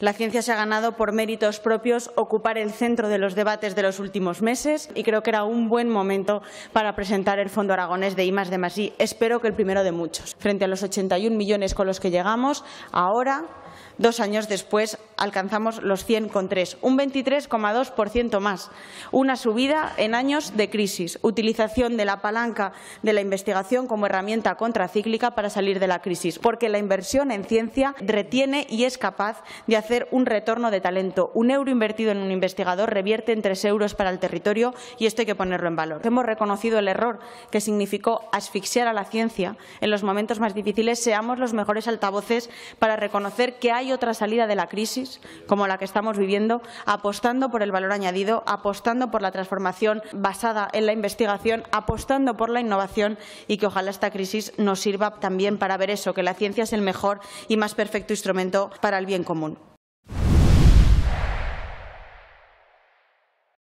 La ciencia se ha ganado por méritos propios ocupar el centro de los debates de los últimos meses y creo que era un buen momento para presentar el Fondo Aragonés de I, de Masí. Espero que el primero de muchos. Frente a los 81 millones con los que llegamos, ahora dos años después alcanzamos los 100,3, un 23,2% más, una subida en años de crisis, utilización de la palanca de la investigación como herramienta contracíclica para salir de la crisis, porque la inversión en ciencia retiene y es capaz de hacer hacer un retorno de talento. Un euro invertido en un investigador revierte en tres euros para el territorio y esto hay que ponerlo en valor. Hemos reconocido el error que significó asfixiar a la ciencia en los momentos más difíciles. Seamos los mejores altavoces para reconocer que hay otra salida de la crisis, como la que estamos viviendo, apostando por el valor añadido, apostando por la transformación basada en la investigación, apostando por la innovación y que ojalá esta crisis nos sirva también para ver eso, que la ciencia es el mejor y más perfecto instrumento para el bien común.